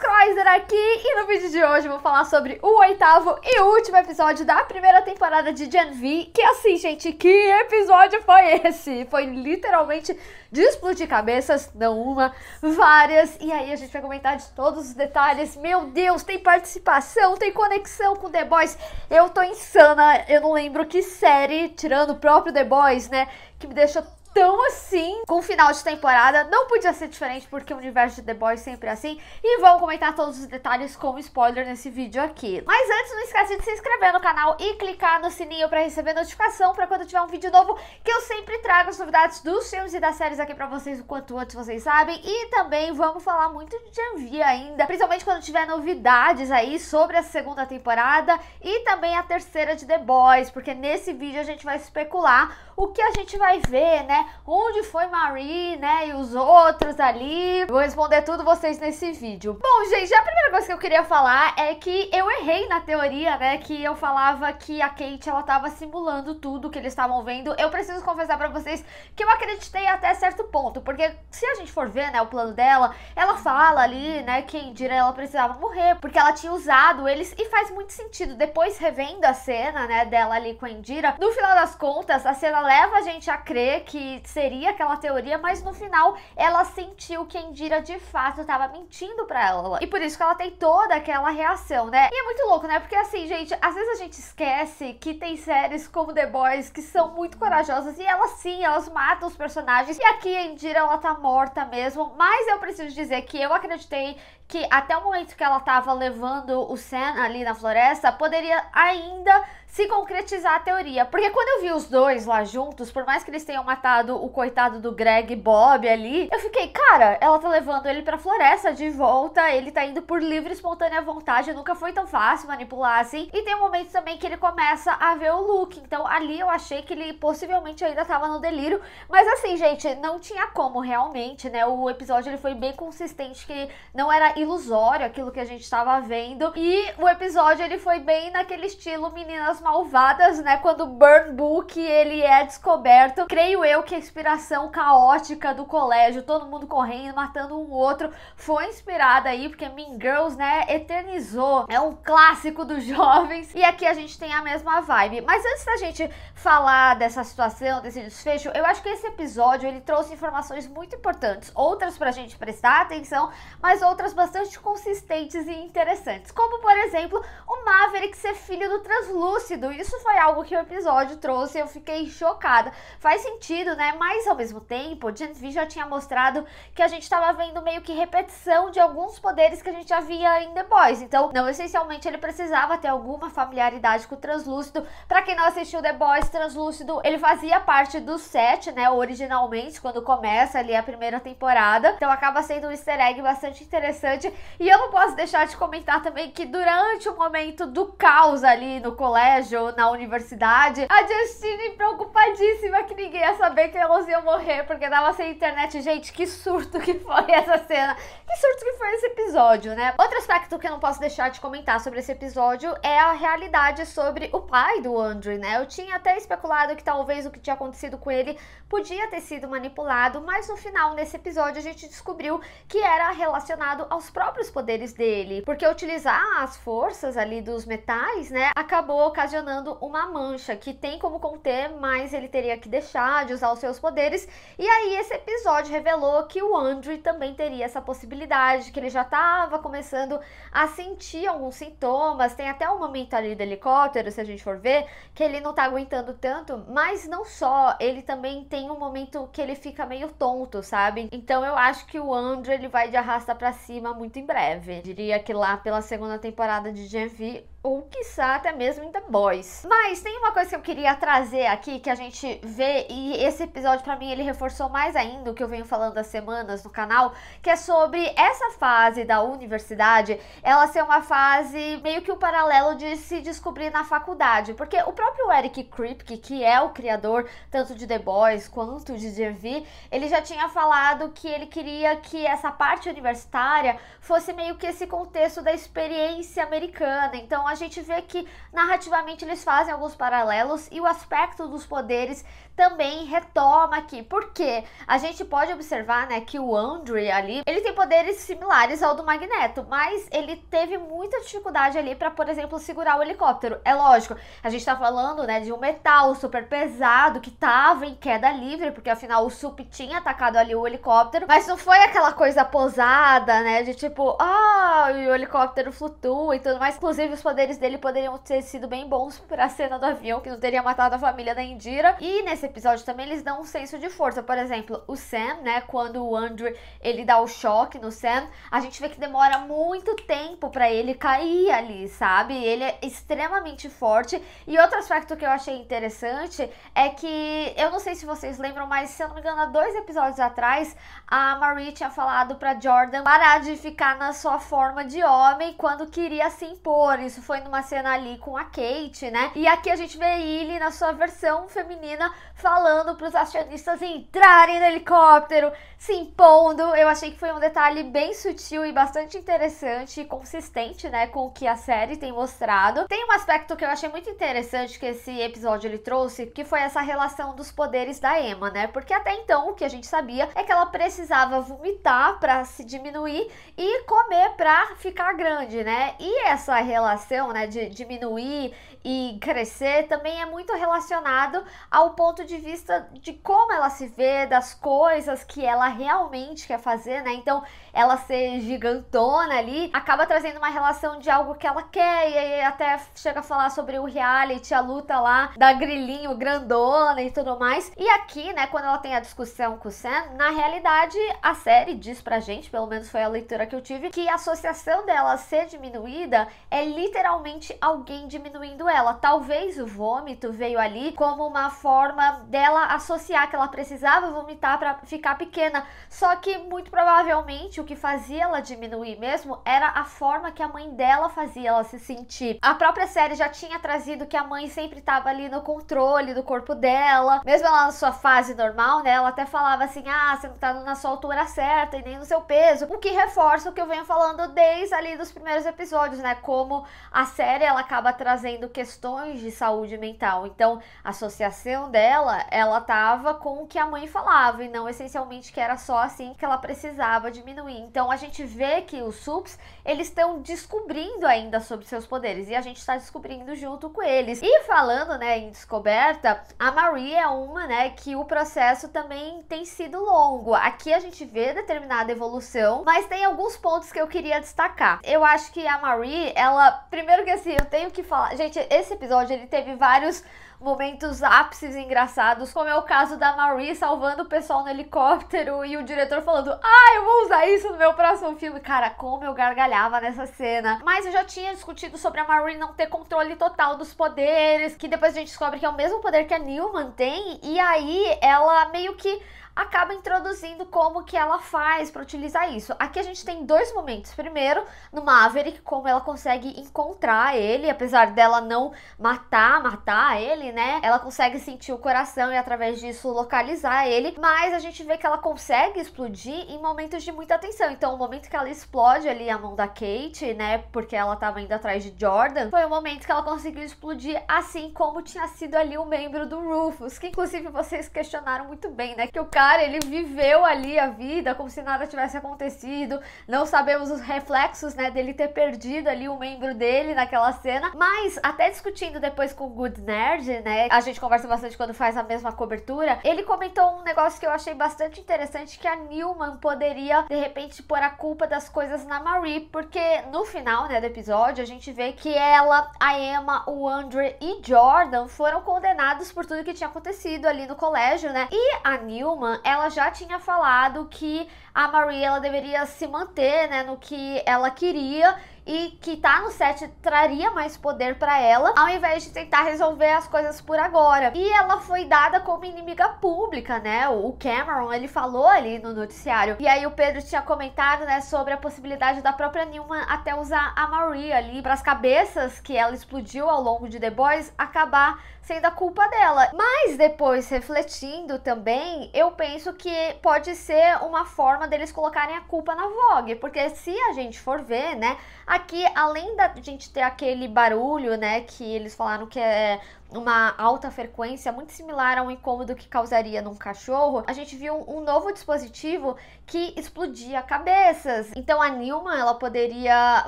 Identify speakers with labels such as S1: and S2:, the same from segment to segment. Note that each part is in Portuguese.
S1: Croiser aqui e no vídeo de hoje eu vou falar sobre o oitavo e último episódio da primeira temporada de Gen V. Que assim, gente, que episódio foi esse? Foi literalmente de explodir cabeças, não uma, várias. E aí a gente vai comentar de todos os detalhes. Meu Deus, tem participação, tem conexão com The Boys. Eu tô insana, eu não lembro que série, tirando o próprio The Boys, né? Que me deixou tão assim com o final de temporada. Não podia ser diferente, porque o universo de The Boys sempre é assim. E vão comentar todos os detalhes com spoiler nesse vídeo aqui. Mas antes, não esquece de se inscrever no canal e clicar no sininho para receber notificação para quando tiver um vídeo novo, que eu sempre trago as novidades dos filmes e das séries aqui para vocês o quanto antes vocês sabem. E também vamos falar muito de Janvi ainda, principalmente quando tiver novidades aí sobre a segunda temporada e também a terceira de The Boys, porque nesse vídeo a gente vai especular o que a gente vai ver, né? Onde foi Marie, né? E os outros ali. Vou responder tudo vocês nesse vídeo. Bom, gente, a primeira coisa que eu queria falar é que eu errei na teoria, né? Que eu falava que a Kate, ela tava simulando tudo que eles estavam vendo. Eu preciso confessar pra vocês que eu acreditei até certo ponto. Porque se a gente for ver, né, o plano dela, ela fala ali, né, que Indira, ela precisava morrer. Porque ela tinha usado eles e faz muito sentido. Depois, revendo a cena, né, dela ali com a Indira, no final das contas, a cena leva a gente a crer que seria aquela teoria, mas no final ela sentiu que a Indira de fato estava mentindo para ela. E por isso que ela tem toda aquela reação, né? E é muito louco, né? Porque assim, gente, às vezes a gente esquece que tem séries como The Boys que são muito corajosas e elas sim, elas matam os personagens. E aqui a Indira ela tá morta mesmo, mas eu preciso dizer que eu acreditei que até o momento que ela tava levando o Sam ali na floresta, poderia ainda se concretizar a teoria. Porque quando eu vi os dois lá juntos, por mais que eles tenham matado o coitado do Greg Bob ali, eu fiquei, cara, ela tá levando ele pra floresta de volta, ele tá indo por livre e espontânea vontade, nunca foi tão fácil manipular assim. E tem um momento também que ele começa a ver o Luke, então ali eu achei que ele possivelmente ainda tava no delírio, mas assim, gente, não tinha como realmente, né? O episódio ele foi bem consistente que não era ilusório aquilo que a gente tava vendo. E o episódio ele foi bem naquele estilo meninas malvadas, né? Quando Burn Book ele é descoberto, creio eu que que a inspiração caótica do colégio, todo mundo correndo, matando um outro, foi inspirada aí, porque Mean Girls, né, eternizou. É um clássico dos jovens. E aqui a gente tem a mesma vibe. Mas antes da gente falar dessa situação, desse desfecho, eu acho que esse episódio ele trouxe informações muito importantes. Outras pra gente prestar atenção, mas outras bastante consistentes e interessantes. Como, por exemplo, o Maverick ser filho do Translúcido. Isso foi algo que o episódio trouxe, eu fiquei chocada. Faz sentido, né? né? Mas ao mesmo tempo, o James V já tinha mostrado que a gente estava vendo meio que repetição de alguns poderes que a gente já via em The Boys. Então, não essencialmente ele precisava ter alguma familiaridade com o translúcido. Para quem não assistiu The Boys, translúcido, ele fazia parte do set, né, originalmente, quando começa ali a primeira temporada. Então, acaba sendo um easter egg bastante interessante. E eu não posso deixar de comentar também que durante o momento do caos ali no colégio, na universidade, a Justine preocupadíssima que ninguém ia saber que elas iam morrer porque tava sem internet. Gente, que surto que foi essa cena. Que surto que foi esse episódio, né? Outro aspecto que eu não posso deixar de comentar sobre esse episódio é a realidade sobre o pai do Andrew, né? Eu tinha até especulado que talvez o que tinha acontecido com ele podia ter sido manipulado, mas no final, nesse episódio, a gente descobriu que era relacionado aos próprios poderes dele. Porque utilizar as forças ali dos metais, né, acabou ocasionando uma mancha que tem como conter, mas ele teria que deixar de usar usar os seus poderes. E aí esse episódio revelou que o Andrew também teria essa possibilidade, que ele já estava começando a sentir alguns sintomas. Tem até um momento ali do helicóptero, se a gente for ver, que ele não tá aguentando tanto, mas não só, ele também tem um momento que ele fica meio tonto, sabe? Então eu acho que o Andrew ele vai de arrasta para cima muito em breve. Diria que lá pela segunda temporada de Gen V, ou quiçá até mesmo em The Boys. Mas tem uma coisa que eu queria trazer aqui que a gente vê e esse episódio para mim ele reforçou mais ainda o que eu venho falando há semanas no canal, que é sobre essa fase da universidade, ela ser uma fase meio que o um paralelo de se descobrir na faculdade, porque o próprio Eric Kripke, que é o criador tanto de The Boys quanto de Jervy, ele já tinha falado que ele queria que essa parte universitária fosse meio que esse contexto da experiência americana. Então a gente vê que narrativamente eles fazem alguns paralelos e o aspecto dos poderes também retoma aqui. Porque a gente pode observar, né, que o Andre ali, ele tem poderes similares ao do Magneto, mas ele teve muita dificuldade ali para, por exemplo, segurar o helicóptero. É lógico, a gente tá falando, né, de um metal super pesado que tava em queda livre, porque afinal o Sup tinha atacado ali o helicóptero, mas não foi aquela coisa posada, né, de tipo, ah, oh, o helicóptero flutua e tudo mais. Inclusive os poderes poderes dele poderiam ter sido bem bons para a cena do avião, que não teria matado a família da Indira. E nesse episódio também eles dão um senso de força. Por exemplo, o Sam, né? Quando o Andrew ele dá o choque no Sam, a gente vê que demora muito tempo para ele cair ali, sabe? Ele é extremamente forte. E outro aspecto que eu achei interessante é que eu não sei se vocês lembram, mas se eu não me engano, há dois episódios atrás, a Marie tinha falado para Jordan parar de ficar na sua forma de homem quando queria se impor. Isso foi numa cena ali com a Kate, né? E aqui a gente vê ele na sua versão feminina falando para os acionistas entrarem no helicóptero, se impondo. Eu achei que foi um detalhe bem sutil e bastante interessante e consistente, né, com o que a série tem mostrado. Tem um aspecto que eu achei muito interessante que esse episódio ele trouxe, que foi essa relação dos poderes da Emma, né? Porque até então o que a gente sabia é que ela precisava vomitar para se diminuir e comer para ficar grande, né? E essa relação né, de diminuir e crescer, também é muito relacionado ao ponto de vista de como ela se vê, das coisas que ela realmente quer fazer, né? Então, ela ser gigantona ali acaba trazendo uma relação de algo que ela quer, e aí até chega a falar sobre o reality, a luta lá da grilinho grandona e tudo mais. E aqui, né, quando ela tem a discussão com o Sam, na realidade a série diz pra gente, pelo menos foi a leitura que eu tive, que a associação dela ser diminuída é literalmente literalmente alguém diminuindo ela. Talvez o vômito veio ali como uma forma dela associar que ela precisava vomitar para ficar pequena. Só que muito provavelmente o que fazia ela diminuir mesmo era a forma que a mãe dela fazia ela se sentir. A própria série já tinha trazido que a mãe sempre estava ali no controle do corpo dela, mesmo ela na sua fase normal, né? Ela até falava assim: "Ah, você não tá na sua altura certa e nem no seu peso", o que reforça o que eu venho falando desde ali dos primeiros episódios, né? Como a a série ela acaba trazendo questões de saúde mental. Então, a associação dela, ela tava com o que a mãe falava e não essencialmente que era só assim que ela precisava diminuir. Então, a gente vê que os SUPs, eles estão descobrindo ainda sobre seus poderes e a gente está descobrindo junto com eles. E falando, né, em descoberta, a Marie é uma, né, que o processo também tem sido longo. Aqui a gente vê determinada evolução, mas tem alguns pontos que eu queria destacar. Eu acho que a Marie, ela primeiro primeiro que assim, eu tenho que falar. Gente, esse episódio ele teve vários momentos ápices engraçados, como é o caso da Marie salvando o pessoal no helicóptero e o diretor falando: Ah, eu vou usar isso no meu próximo filme. Cara, como eu gargalhava nessa cena. Mas eu já tinha discutido sobre a Marie não ter controle total dos poderes, que depois a gente descobre que é o mesmo poder que a Neil tem, e aí ela meio que acaba introduzindo como que ela faz para utilizar isso. Aqui a gente tem dois momentos. Primeiro, no Maverick, como ela consegue encontrar ele, apesar dela não matar, matar ele, né? Ela consegue sentir o coração e através disso localizar ele, mas a gente vê que ela consegue explodir em momentos de muita tensão. Então, o momento que ela explode ali a mão da Kate, né, porque ela tava indo atrás de Jordan, foi o momento que ela conseguiu explodir, assim como tinha sido ali o um membro do Rufus, que inclusive vocês questionaram muito bem, né, que o cara ele viveu ali a vida como se nada tivesse acontecido. Não sabemos os reflexos, né, dele ter perdido ali o um membro dele naquela cena, mas até discutindo depois com o Good Nerd, né? A gente conversa bastante quando faz a mesma cobertura. Ele comentou um negócio que eu achei bastante interessante que a Newman poderia de repente pôr a culpa das coisas na Marie, porque no final, né, do episódio, a gente vê que ela, a Emma, o Andrew e Jordan foram condenados por tudo que tinha acontecido ali no colégio, né? E a Newman, ela já tinha falado que a Marie ela deveria se manter, né, no que ela queria e que tá no set traria mais poder para ela, ao invés de tentar resolver as coisas por agora. E ela foi dada como inimiga pública, né? O Cameron, ele falou ali no noticiário. E aí o Pedro tinha comentado, né, sobre a possibilidade da própria Newman até usar a Marie ali para as cabeças que ela explodiu ao longo de The Boys acabar sendo a culpa dela. Mas depois refletindo também, eu penso que pode ser uma forma deles colocarem a culpa na Vogue, porque se a gente for ver, né, a Aqui, além da gente ter aquele barulho, né, que eles falaram que é uma alta frequência muito similar a um incômodo que causaria num cachorro, a gente viu um novo dispositivo que explodia cabeças. Então a Nilma, ela poderia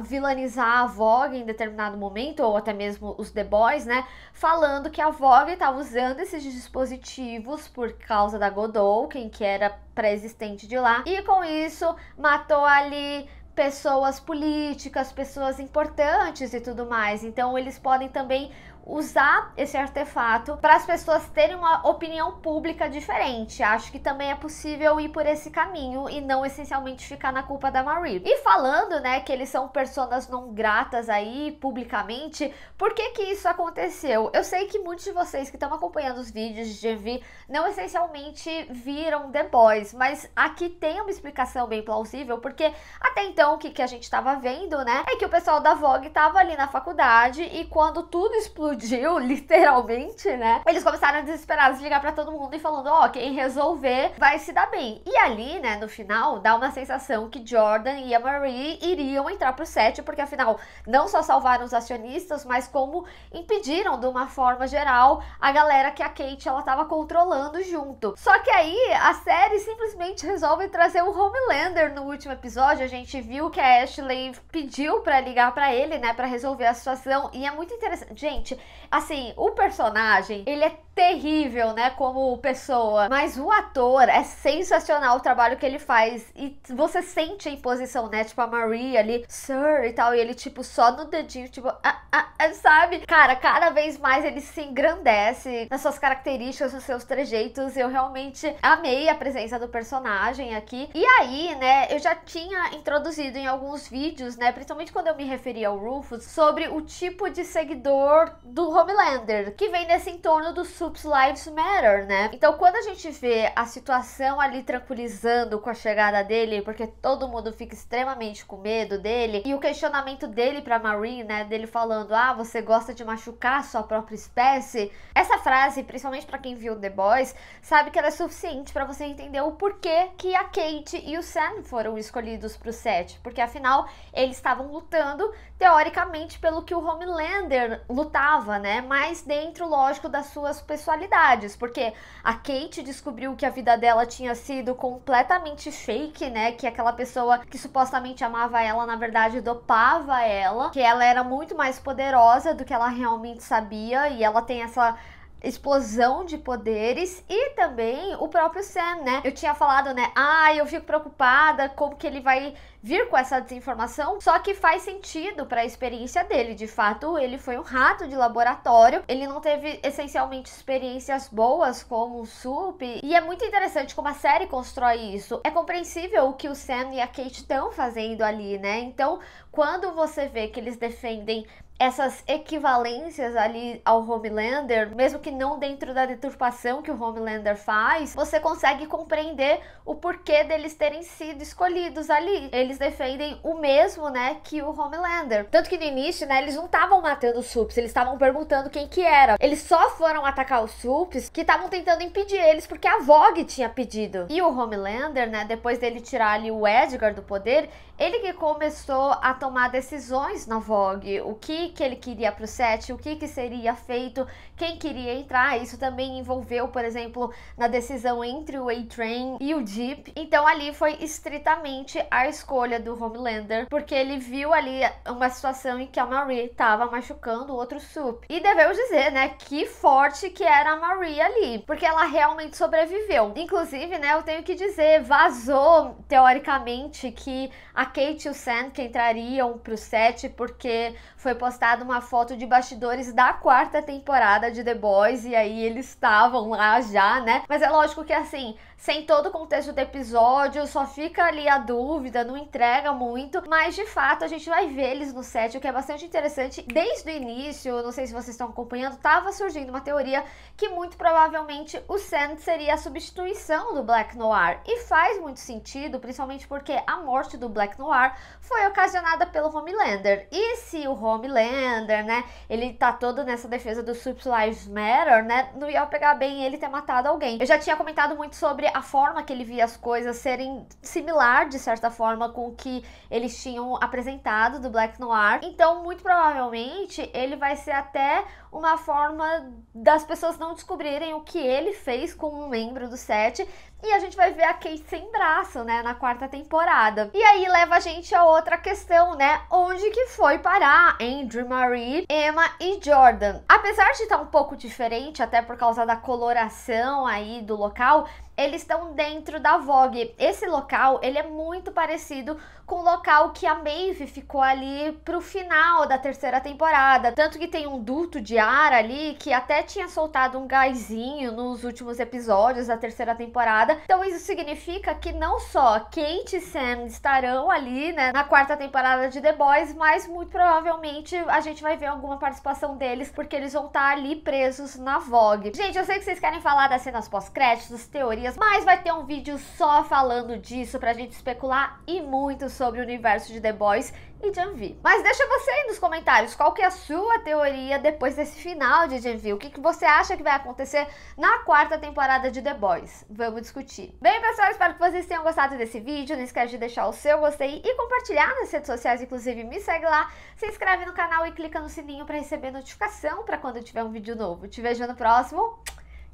S1: vilanizar a Vogue em determinado momento, ou até mesmo os The Boys, né, falando que a Vogue estava usando esses dispositivos por causa da Godot, quem que era pré-existente de lá, e com isso matou ali pessoas políticas, pessoas importantes e tudo mais. Então eles podem também usar esse artefato para as pessoas terem uma opinião pública diferente. Acho que também é possível ir por esse caminho e não essencialmente ficar na culpa da Marie. E falando, né, que eles são pessoas não gratas aí publicamente, por que que isso aconteceu? Eu sei que muitos de vocês que estão acompanhando os vídeos de GV não essencialmente viram The Boys, mas aqui tem uma explicação bem plausível, porque até então o que, que a gente estava vendo, né, é que o pessoal da Vogue estava ali na faculdade e quando tudo explodiu explodiu, literalmente, né? Eles começaram desesperados de ligar para todo mundo e falando: ó, oh, quem resolver vai se dar bem. E ali, né, no final, dá uma sensação que Jordan e a Marie iriam entrar pro set, porque afinal, não só salvaram os acionistas, mas como impediram de uma forma geral a galera que a Kate ela tava controlando junto. Só que aí a série simplesmente resolve trazer o um Homelander no último episódio. A gente viu que a Ashley pediu para ligar para ele, né, para resolver a situação. E é muito interessante. Gente, Assim, o personagem, ele é terrível, né, como pessoa. Mas o ator é sensacional o trabalho que ele faz e você sente a imposição, né? Tipo a Marie ali, sir e tal, e ele tipo só no dedinho, tipo, ah, ah, ah, sabe? Cara, cada vez mais ele se engrandece nas suas características, nos seus trejeitos. Eu realmente amei a presença do personagem aqui. E aí, né, eu já tinha introduzido em alguns vídeos, né, principalmente quando eu me referi ao Rufus, sobre o tipo de seguidor do Homelander, que vem nesse entorno do sul Oops Lives Matter, né? Então, quando a gente vê a situação ali tranquilizando com a chegada dele, porque todo mundo fica extremamente com medo dele, e o questionamento dele pra Marine, né? Dele falando: Ah, você gosta de machucar sua própria espécie. Essa frase, principalmente para quem viu The Boys, sabe que ela é suficiente para você entender o porquê que a Kate e o Sam foram escolhidos pro set. Porque afinal, eles estavam lutando, teoricamente, pelo que o Homelander lutava, né? Mas dentro, lógico, das suas personalidades, porque a Kate descobriu que a vida dela tinha sido completamente fake, né? Que aquela pessoa que supostamente amava ela, na verdade, dopava ela, que ela era muito mais poderosa do que ela realmente sabia e ela tem essa explosão de poderes e também o próprio Sam, né? Eu tinha falado, né? Ah, eu fico preocupada como que ele vai vir com essa desinformação, só que faz sentido para a experiência dele. De fato, ele foi um rato de laboratório, ele não teve essencialmente experiências boas como o Sup, e é muito interessante como a série constrói isso. É compreensível o que o Sam e a Kate estão fazendo ali, né? Então, quando você vê que eles defendem essas equivalências ali ao Homelander, mesmo que não dentro da deturpação que o Homelander faz, você consegue compreender o porquê deles terem sido escolhidos ali eles defendem o mesmo, né, que o Homelander. Tanto que no início, né, eles não estavam matando os Sups, eles estavam perguntando quem que era. Eles só foram atacar os Sups que estavam tentando impedir eles porque a Vogue tinha pedido. E o Homelander, né, depois dele tirar ali o Edgar do poder, ele que começou a tomar decisões na Vogue, o que que ele queria para o set, o que que seria feito, quem queria entrar. Isso também envolveu, por exemplo, na decisão entre o A-Train e o Jeep. Então ali foi estritamente a escolha do Homelander, porque ele viu ali uma situação em que a Marie estava machucando o outro sup. E devemos dizer, né, que forte que era a Marie ali, porque ela realmente sobreviveu. Inclusive, né, eu tenho que dizer, vazou teoricamente que a Kate e o Sam que entrariam pro set porque foi postada uma foto de bastidores da quarta temporada de The Boys e aí eles estavam lá já, né? Mas é lógico que assim, sem todo o contexto do episódio, só fica ali a dúvida, não entrega muito, mas de fato a gente vai ver eles no set, o que é bastante interessante. Desde o início, não sei se vocês estão acompanhando, tava surgindo uma teoria que muito provavelmente o Sam seria a substituição do Black Noir e faz muito sentido, principalmente porque a morte do Black no ar foi ocasionada pelo Homelander. E se o Homelander, né, ele tá todo nessa defesa do Sweet Lives Matter, né, não ia pegar bem ele ter matado alguém. Eu já tinha comentado muito sobre a forma que ele via as coisas serem similar, de certa forma, com o que eles tinham apresentado do Black Noir. Então, muito provavelmente, ele vai ser até uma forma das pessoas não descobrirem o que ele fez como um membro do set, e a gente vai ver a Kate sem braço, né, na quarta temporada. E aí leva a gente a outra questão, né? Onde que foi parar Andrew Marie, Emma e Jordan? Apesar de estar tá um pouco diferente, até por causa da coloração aí do local, eles estão dentro da Vogue. Esse local, ele é muito parecido com o local que a Maeve ficou ali pro final da terceira temporada. Tanto que tem um duto de ar ali que até tinha soltado um gásinho nos últimos episódios da terceira temporada. Então isso significa que não só Kate e Sam estarão ali, né, na quarta temporada de The Boys, mas muito provavelmente a gente vai ver alguma participação deles, porque eles vão estar ali presos na Vogue. Gente, eu sei que vocês querem falar das cenas pós-créditos, teorias mas vai ter um vídeo só falando disso pra gente especular e muito sobre o universo de The Boys e Janvi. Mas deixa você aí nos comentários qual que é a sua teoria depois desse final de Janvi. O que, que você acha que vai acontecer na quarta temporada de The Boys? Vamos discutir. Bem, pessoal, espero que vocês tenham gostado desse vídeo. Não esquece de deixar o seu gostei e compartilhar nas redes sociais, inclusive me segue lá, se inscreve no canal e clica no sininho para receber notificação para quando tiver um vídeo novo. Te vejo no próximo.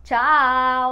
S1: Tchau!